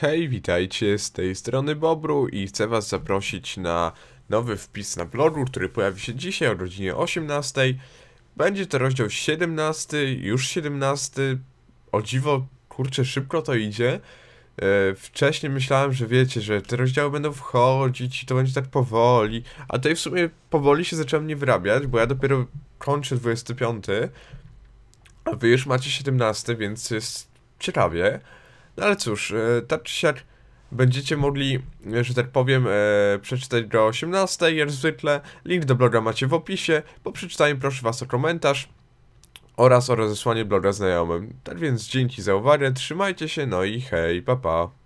Hej, witajcie, z tej strony Bobru i chcę was zaprosić na nowy wpis na blogu, który pojawi się dzisiaj o godzinie 18. Będzie to rozdział 17, już 17. O dziwo, kurczę, szybko to idzie. E, wcześniej myślałem, że wiecie, że te rozdziały będą wchodzić i to będzie tak powoli, a tutaj w sumie powoli się zaczęło nie wyrabiać, bo ja dopiero kończę 25, a wy już macie 17, więc jest ciekawie. No ale cóż, e, tak czy siak będziecie mogli, e, że tak powiem, e, przeczytać do 18 jak zwykle. Link do bloga macie w opisie. Po przeczytaniu proszę Was o komentarz oraz o rozesłanie bloga znajomym. Tak więc dzięki za uwagę, trzymajcie się, no i hej, papa. Pa.